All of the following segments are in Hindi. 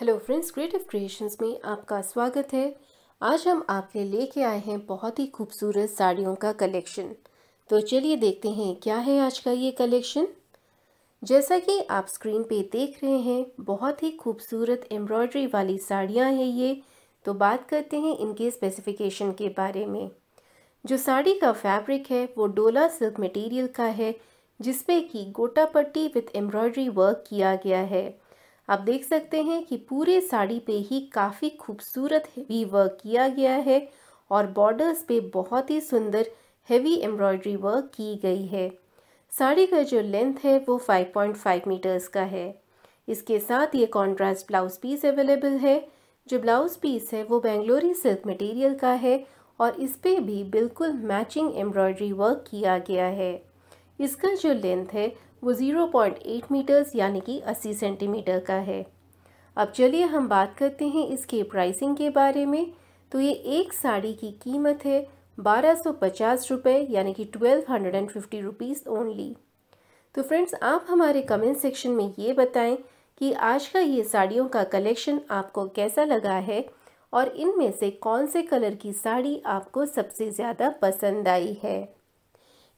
हेलो फ्रेंड्स क्रिएटिव क्रिएशंस में आपका स्वागत है आज हम आपके लिए लेके आए हैं बहुत ही खूबसूरत साड़ियों का कलेक्शन तो चलिए देखते हैं क्या है आज का ये कलेक्शन जैसा कि आप स्क्रीन पे देख रहे हैं बहुत ही खूबसूरत एम्ब्रॉयडरी वाली साड़ियाँ हैं ये तो बात करते हैं इनके स्पेसिफिकेशन के बारे में जो साड़ी का फैब्रिक है वो डोला सिल्क मटेरियल का है जिसपे कि गोटा पट्टी विथ एम्ब्रॉयड्री वर्क किया गया है आप देख सकते हैं कि पूरे साड़ी पे ही काफ़ी खूबसूरत भी वर्क किया गया है और बॉर्डर्स पे बहुत ही सुंदर हैवी एम्ब्रॉयडरी वर्क की गई है साड़ी का जो लेंथ है वो 5.5 मीटर्स का है इसके साथ ये कॉन्ट्रास्ट ब्लाउज़ पीस अवेलेबल है जो ब्लाउज़ पीस है वो बेंगलोरी सिल्क मटेरियल का है और इस पर भी बिल्कुल मैचिंग एम्ब्रॉयडरी वर्क किया गया है इसका जो लेंथ है वो 0.8 मीटर्स यानी कि 80 सेंटीमीटर का है अब चलिए हम बात करते हैं इसके प्राइसिंग के बारे में तो ये एक साड़ी की कीमत है बारह सौ पचास रुपये यानी कि twelve hundred and fifty rupees only तो फ्रेंड्स आप हमारे कमेंट सेक्शन में ये बताएं कि आज का ये साड़ियों का कलेक्शन आपको कैसा लगा है और इनमें से कौन से कलर की साड़ी आपको सबसे ज़्यादा पसंद आई है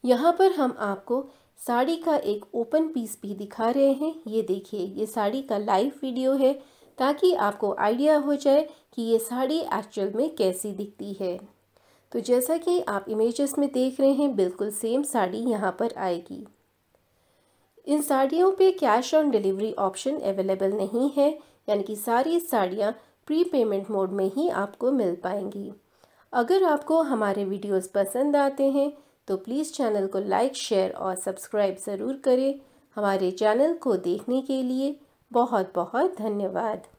यहाँ पर हम आपको साड़ी का एक ओपन पीस भी दिखा रहे हैं ये देखिए ये साड़ी का लाइव वीडियो है ताकि आपको आइडिया हो जाए कि ये साड़ी एक्चुअल में कैसी दिखती है तो जैसा कि आप इमेजेस में देख रहे हैं बिल्कुल सेम साड़ी यहाँ पर आएगी इन साड़ियों पे cash on delivery option available नहीं है यानी कि सारी साड़ियाँ प्री पेमेंट मोड में ही आपको मिल पाएंगी अगर आपको हमारे वीडियोस पसंद आते हैं तो प्लीज़ चैनल को लाइक शेयर और सब्सक्राइब ज़रूर करें हमारे चैनल को देखने के लिए बहुत बहुत धन्यवाद